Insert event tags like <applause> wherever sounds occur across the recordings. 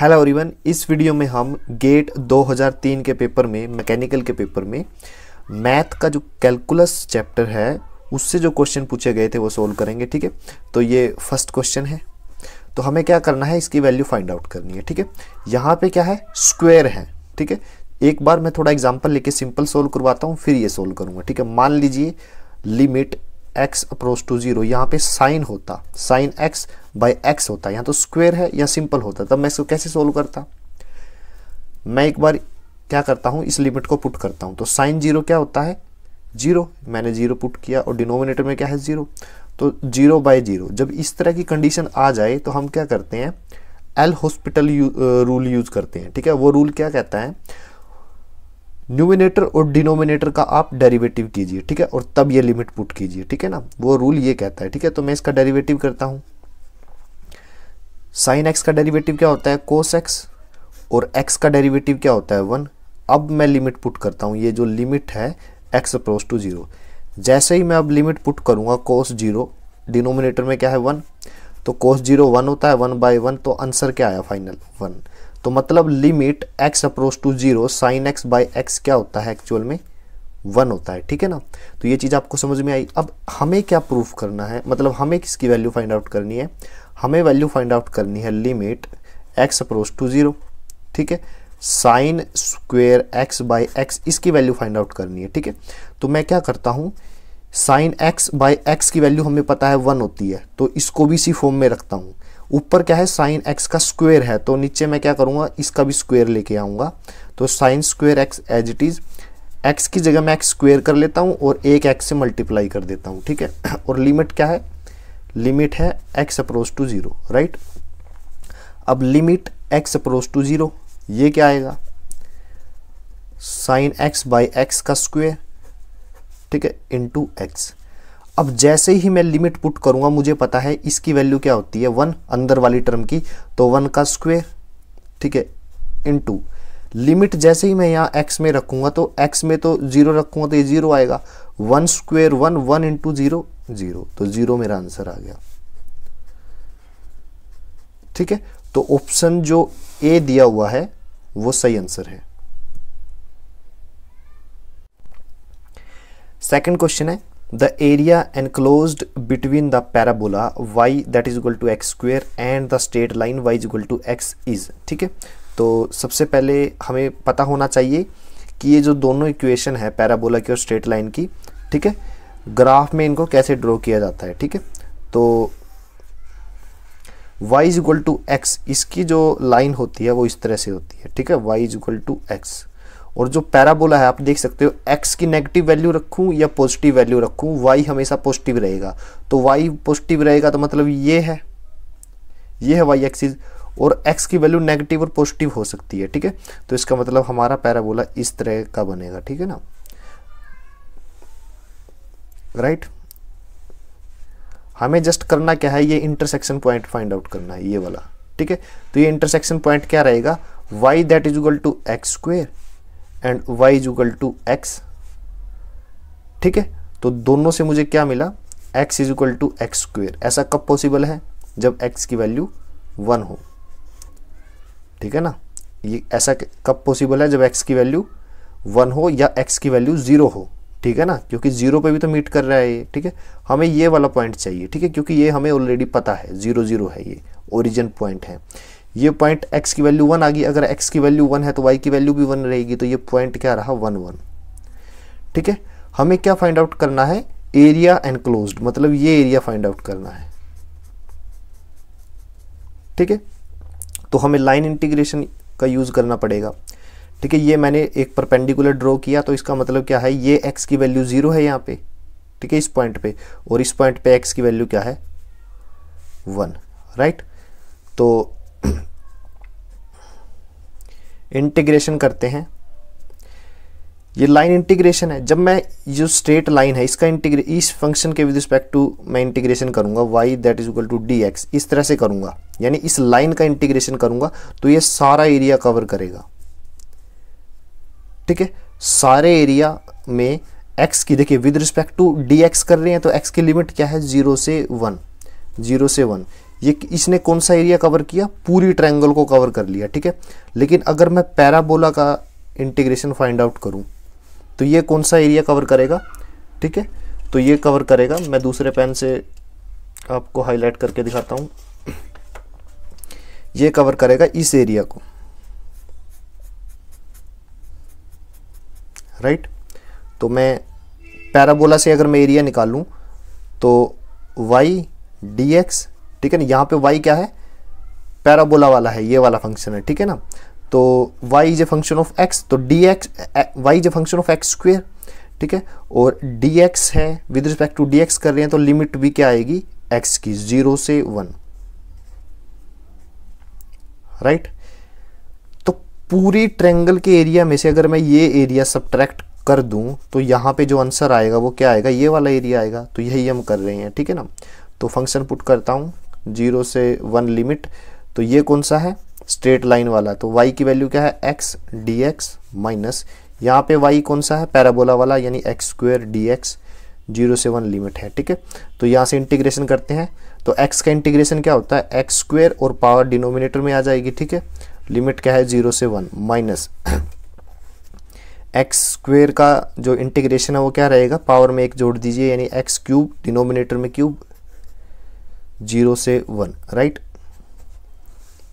Hello everyone इस video में हम गेट 2003 के पेपर में मैकेनिकल के पेपर में मैथ का जो कैलकुलस चैप्टर है उससे जो क्वेश्चन पूछे गए थे वो सोल्व करेंगे ठीक है तो ये फर्स्ट क्वेश्चन है तो हमें क्या करना है इसकी वैल्यू फाइंड आउट करनी है ठीक है यहाँ पे क्या है स्क्वेयर है ठीक है एक बार मैं थोड़ा एग्जाम्पल लेके सिंपल सोल्व करवाता हूँ फिर ये सोल्व करूँगा ठीक है मान लीजिए limit x approach to zero यहाँ पे साइन होता साइन एक्स बाई एक्स होता यहाँ तो स्क्वेयर है या सिंपल होता तब मैं इसको कैसे सोल्व करता मैं एक बार क्या करता हूँ इस लिमिट को पुट करता हूँ तो साइन जीरो क्या होता है जीरो मैंने जीरो पुट किया और डिनोमिनेटर में क्या है जीरो तो जीरो बाई जीरो जब इस तरह की कंडीशन आ जाए तो हम क्या करते हैं एल हॉस्पिटल रूल यूज़ करते हैं ठीक है वो रूल क्या कहता है न्यूमिनेटर और डिनोमिनेटर का आप डेरिवेटिव कीजिए ठीक है और तब ये लिमिट पुट कीजिए ठीक है ना वो रूल ये कहता है ठीक है तो मैं इसका डेरिवेटिव करता हूँ साइन एक्स का डेरिवेटिव क्या होता है कोस एक्स और एक्स का डेरिवेटिव क्या होता है वन अब मैं लिमिट पुट करता हूँ ये जो लिमिट है एक्स अप्रोस टू जीरो जैसे ही मैं अब लिमिट पुट करूँगा कोस जीरो डिनोमिनेटर में क्या है वन तो कोस जीरो वन होता है वन बाई वन तो आंसर क्या आया फाइनल वन तो मतलब limit x approach to zero sine x by x क्या होता है एक्चुअल में वन होता है ठीक है ना तो ये चीज़ आपको समझ में आई अब हमें क्या प्रूफ करना है मतलब हमें किसकी वैल्यू फाइंड आउट करनी है हमें वैल्यू फाइंड आउट करनी है limit x approach to zero ठीक है sine square x by x इसकी वैल्यू फाइंड आउट करनी है ठीक है तो मैं क्या करता हूँ साइन एक्स बाई एक्स की वैल्यू हमें पता है वन होती है तो इसको भी इसी फॉर्म में रखता हूँ ऊपर क्या है साइन एक्स का स्क्वेयर है तो नीचे मैं क्या करूँगा इसका भी स्क्वेयर लेके आऊँगा तो sine square x as it is x की जगह मैं एक्स स्क्वेयर कर लेता हूँ और एक एक्स से मल्टीप्लाई कर देता हूँ ठीक है और लिमिट क्या है लिमिट है x approach to zero right अब limit x approach to zero ये क्या आएगा साइन एक्स बाई एक्स का स्क्वेयर ठीक है इंटू एक्स अब जैसे ही मैं लिमिट पुट करूंगा मुझे पता है इसकी वैल्यू क्या होती है वन अंदर वाली टर्म की तो वन का स्क्वेयर ठीक है इन टू लिमिट जैसे ही मैं यहाँ एक्स में रखूंगा तो एक्स में तो जीरो रखूंगा तो ये जीरो आएगा one square one one into zero zero तो जीरो मेरा आंसर आ गया ठीक है तो ऑप्शन जो ए दिया हुआ है वो सही आंसर है सेकंड क्वेश्चन है the area enclosed between the parabola y that is equal to x square and the straight line y is equal to x is ठीक है तो सबसे पहले हमें पता होना चाहिए कि ये जो दोनों इक्वेशन है पैराबोला की और स्ट्रेट लाइन की ठीक है ग्राफ में इनको कैसे ड्रॉ किया जाता है ठीक है तो y is equal to x इसकी जो लाइन होती है वो इस तरह से होती है ठीक है y is equal to x और जो पैराबोला है आप देख सकते हो एक्स की नेगेटिव वैल्यू रखूँ या पॉजिटिव वैल्यू रखूँ वाई हमेशा पॉजिटिव रहेगा तो वाई पॉजिटिव रहेगा तो मतलब ये है ये है वाई एक्सिस और एक्स की वैल्यू नेगेटिव और पॉजिटिव हो सकती है ठीक है तो इसका मतलब हमारा पैराबोला इस तरह का बनेगा ठीक है ना राइट right? हमें जस्ट करना क्या है ये इंटरसेक्शन पॉइंट फाइंड आउट करना है ये वाला ठीक है तो ये इंटरसेक्शन पॉइंट क्या रहेगा y that is equal to x square and y is equal to x ठीक है तो दोनों से मुझे क्या मिला x is equal to x square ऐसा कब पॉसिबल है जब x की वैल्यू वन हो ठीक है ना ये ऐसा कब पॉसिबल है जब x की वैल्यू वन हो या x की वैल्यू ज़ीरो हो ठीक है ना क्योंकि ज़ीरो पे भी तो मीट कर रहा है ये ठीक है हमें ये वाला पॉइंट चाहिए ठीक है क्योंकि ये हमें ऑलरेडी पता है ज़ीरो ज़ीरो है ये ओरिजिन पॉइंट है ये पॉइंट x की वैल्यू वन आ गई अगर एक्स की वैल्यू वन है तो वाई की वैल्यू भी वन रहेगी तो ये पॉइंट क्या रहा वन वन ठीक है हमें क्या फाइंड आउट करना है एरिया एनक्लोज मतलब ये एरिया फाइंड आउट करना है ठीक है तो हमें लाइन इंटीग्रेशन का यूज़ करना पड़ेगा ठीक है ये मैंने एक परपेंडिकुलर ड्रॉ किया तो इसका मतलब क्या है ये एक्स की वैल्यू ज़ीरो है यहाँ पे ठीक है इस पॉइंट पे और इस पॉइंट पे एक्स की वैल्यू क्या है वन राइट तो इंटीग्रेशन करते हैं ये लाइन इंटीग्रेशन है जब मैं जो स्ट्रेट लाइन है इसका इंटीग्रे इस फंक्शन के विद रिस्पेक्ट टू मैं इंटीग्रेशन करूंगा y that is equal to d x इस तरह से करूंगा यानी इस लाइन का इंटीग्रेशन करूंगा तो ये सारा एरिया कवर करेगा ठीक है सारे एरिया में एक्स की देखिए with respect to d x कर रहे हैं तो एक्स की लिमिट क्या है जीरो से वन जीरो से वन ये इसने कौन सा एरिया कवर किया पूरी ट्रायंगल को कवर कर लिया ठीक है लेकिन अगर मैं पैराबोला का इंटीग्रेशन फाइंड आउट करूं तो ये कौन सा एरिया कवर करेगा ठीक है तो ये कवर करेगा मैं दूसरे पेन से आपको हाईलाइट करके दिखाता हूं ये कवर करेगा इस एरिया को राइट तो मैं पैराबोला से अगर मैं एरिया निकालूं तो वाई डी एक्स ठीक है ना यहाँ पे वाई क्या है पैराबोला वाला है ये वाला फंक्शन है ठीक है ना तो वाई इज तो ए फंक्शन ऑफ एक्स तो d x y is a function of x square ठीक है और डी एक्स है with respect to d x कर रहे हैं तो लिमिट भी क्या आएगी एक्स की जीरो से वन राइट right? तो पूरी ट्रेंगल के एरिया में से अगर मैं ये एरिया सब्ट्रैक्ट कर दूं तो यहां पे जो आंसर आएगा वो क्या आएगा ये वाला एरिया आएगा तो यही हम कर रहे हैं ठीक है ना तो फंक्शन पुट करता हूं जीरो से वन लिमिट तो ये कौन सा है स्ट्रेट लाइन वाला तो y की वैल्यू क्या है x dx माइनस यहाँ पे वाई कौन सा है पैराबोला वाला यानी x square d x zero से वन लिमिट है ठीक है तो यहाँ से इंटीग्रेशन करते हैं तो x का इंटीग्रेशन क्या होता है एक्स स्क्वेयर और पावर डिनोमिनेटर में आ जाएगी ठीक है लिमिट क्या है जीरो से वन माइनस एक्स स्क्वेयर का जो इंटीग्रेशन है वो क्या रहेगा पावर में एक जोड़ दीजिए यानी एक्स क्यूब डिनोमिनेटर में क्यूब जीरो से वन राइट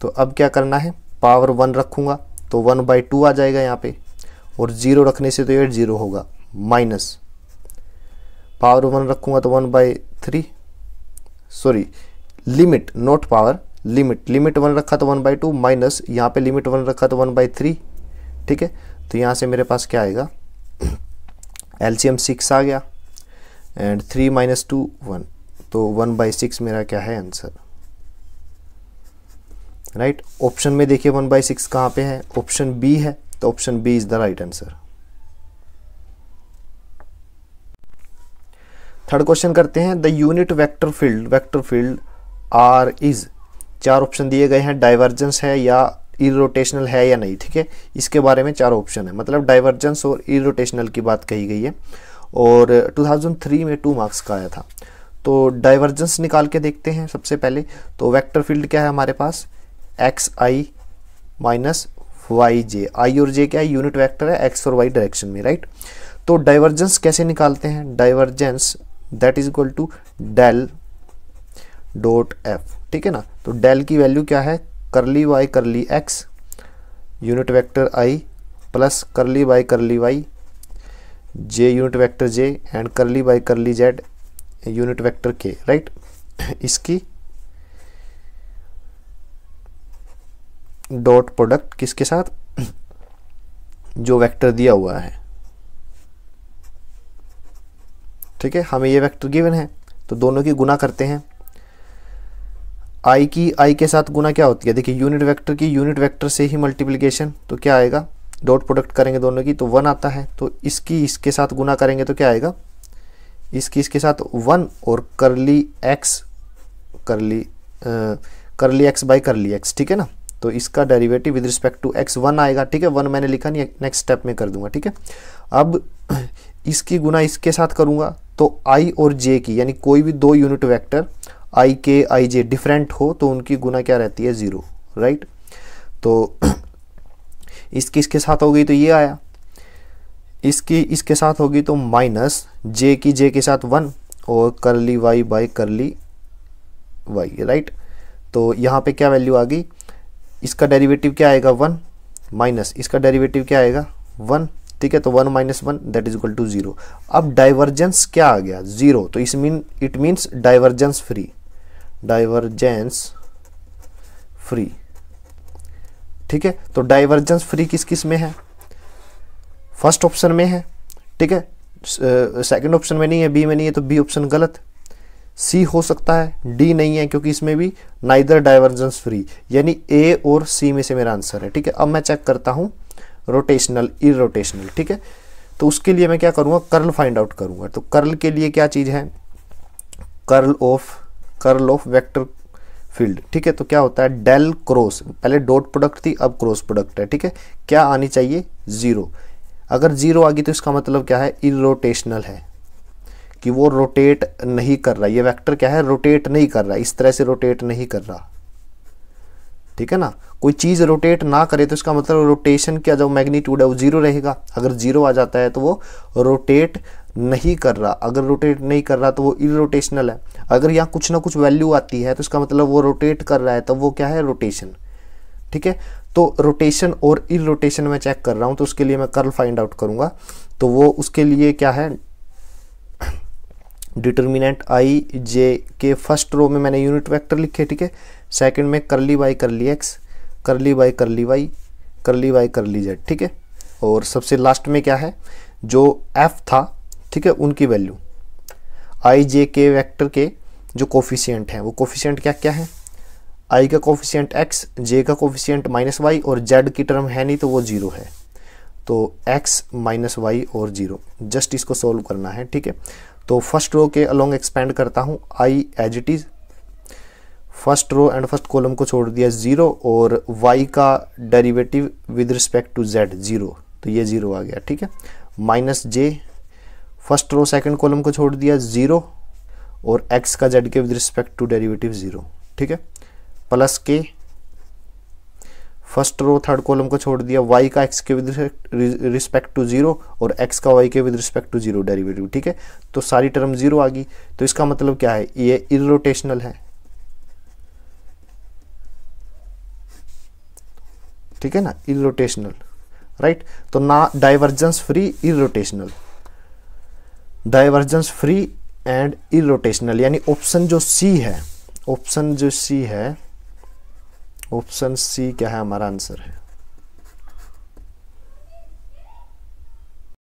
तो अब क्या करना है पावर वन रखूंगा तो वन बाई टू आ जाएगा यहाँ पे और जीरो रखने से तो ये जीरो होगा माइनस पावर वन रखूंगा तो one by three sorry limit not power limit limit one रखा तो वन बाई टू माइनस यहाँ पे लिमिट वन रखा तो वन बाई थ्री ठीक है तो यहाँ से मेरे पास क्या आएगा एल सी सिक्स आ गया and three minus two one तो वन बाई सिक्स मेरा क्या है आंसर राइट ऑप्शन में देखिए वन बाई सिक्स कहाँ पे है ऑप्शन बी है तो option B is the right answer third question करते हैं the unit vector field vector field R is चार ऑप्शन दिए गए हैं डाइवर्जेंस है या इरोटेशनल है या नहीं ठीक है इसके बारे में चार ऑप्शन है मतलब डाइवर्जेंस और इरोटेशनल की बात कही गई है और 2003 में टू मार्क्स का आया था तो डाइवर्जेंस निकाल के देखते हैं सबसे पहले तो वेक्टर फील्ड क्या है हमारे पास x i minus y j i और जे क्या है यूनिट वेक्टर है एक्स और वाई डायरेक्शन में राइट तो डाइवर्जेंस कैसे निकालते हैं divergence that is equal to del dot F ठीक है ना तो डेल की वैल्यू क्या है curly y curly x unit vector i plus curly by curly y j unit vector j and curly by curly z unit vector के right इसकी dot product किसके साथ जो वेक्टर दिया हुआ है ठीक है हमें ये वेक्टर गिवन है तो दोनों की गुना करते हैं आई की आई के साथ गुना क्या होती है देखिए यूनिट वेक्टर की यूनिट वेक्टर से ही मल्टीप्लिकेशन तो क्या आएगा डॉट प्रोडक्ट करेंगे दोनों की तो वन आता है तो इसकी इसके साथ गुना करेंगे तो क्या आएगा इसकी इसके साथ वन और करली एक्स करली आ, करली एक्स बाई करली एक्स ठीक है ना तो इसका derivative with respect to x one आएगा ठीक है वन मैंने लिखा नहीं नेक्स्ट स्टेप में कर दूंगा ठीक है अब <clears throat> इसकी गुना इसके साथ करूंगा तो आई और जे की यानी कोई भी दो यूनिट वैक्टर आई के आई जे डिफरेंट हो तो उनकी गुना क्या रहती है ज़ीरो राइट तो <clears throat> इसकी इसके साथ हो गई तो ये आया इसकी इसके साथ होगी तो माइनस जे की जे के साथ वन और curly y by curly y right तो यहाँ पे क्या वैल्यू आ गई इसका डेरिवेटिव क्या आएगा वन माइनस इसका डेरिवेटिव क्या आएगा वन ठीक है तो one minus one that is equal to zero अब डाइवर्जेंस क्या आ गया जीरो तो इस mean it means divergence free divergence free ठीक है तो डाइवर्जेंस फ्री किस किस में है फर्स्ट ऑप्शन में है ठीक है सेकंड ऑप्शन में नहीं है बी में नहीं है तो बी ऑप्शन गलत सी हो सकता है डी नहीं है क्योंकि इसमें भी नाइदर डाइवर्जेंस फ्री यानी ए और सी में से मेरा आंसर है ठीक है अब मैं चेक करता हूँ रोटेशनल इरोटेशनल ठीक है तो उसके लिए मैं क्या करूँगा कर्ल फाइंड आउट करूँगा तो कर्ल के लिए क्या चीज़ है curl of curl of vector field ठीक है तो क्या होता है डेल क्रॉस पहले डॉट प्रोडक्ट थी अब क्रॉस प्रोडक्ट है ठीक है क्या आनी चाहिए जीरो अगर जीरो आ गई तो इसका मतलब क्या है इरोटेशनल है कि वो रोटेट नहीं कर रहा ये वेक्टर क्या है रोटेट नहीं कर रहा इस तरह से रोटेट नहीं कर रहा ठीक है ना कोई चीज़ रोटेट ना करे तो इसका मतलब रोटेशन का जो मैग्नीट्यूड है वो जीरो रहेगा अगर जीरो आ जाता है तो वो रोटेट नहीं कर रहा अगर रोटेट नहीं कर रहा तो वो इरोटेशनल है अगर यहाँ कुछ ना कुछ वैल्यू आती है तो इसका मतलब वो रोटेट कर रहा है तो वो क्या है रोटेशन ठीक है तो रोटेशन और इन रोटेशन में चेक कर रहा हूँ तो उसके लिए मैं कर्ल फाइंड आउट करूँगा तो वो उसके लिए क्या है डिटर्मिनेंट आई जे के फर्स्ट रो में मैंने यूनिट वेक्टर लिखे ठीक है सेकंड में करली बाई करली एक्स करली बाई करली वाई करली बाई करली जेड ठीक है और सबसे लास्ट में क्या है जो एफ था ठीक है उनकी वैल्यू आई जे के वैक्टर के जो कोफिशियंट हैं वो कोफिशियंट क्या क्या है आई का कोफिशियंट एक्स जे का कोफिशियंट माइनस वाई और जेड की टर्म है नहीं तो वो जीरो है तो एक्स माइनस वाई और जीरो जस्ट इसको सोल्व करना है ठीक है तो फर्स्ट रो के अलोंग एक्सपेंड करता हूँ i as it is first row and first column को छोड़ दिया ज़ीरो और वाई का derivative with respect to z zero तो ये ज़ीरो आ गया ठीक है minus j first row second column को छोड़ दिया ज़ीरो और एक्स का जेड के with respect to derivative zero ठीक है प्लस के फर्स्ट रो थर्ड कॉलम को छोड़ दिया वाई का एक्स के विद रिस्पेक्ट टू जीरो और एक्स का वाई के with respect to zero derivative ठीक है तो सारी टर्म जीरो आ गई तो इसका मतलब क्या है ये इरोटेशनल है ठीक है ना इरोटेशनल राइट तो ना divergence free irrotational divergence free and irrotational यानी ऑप्शन जो सी है ऑप्शन जो सी है ऑप्शन सी क्या है हमारा आंसर है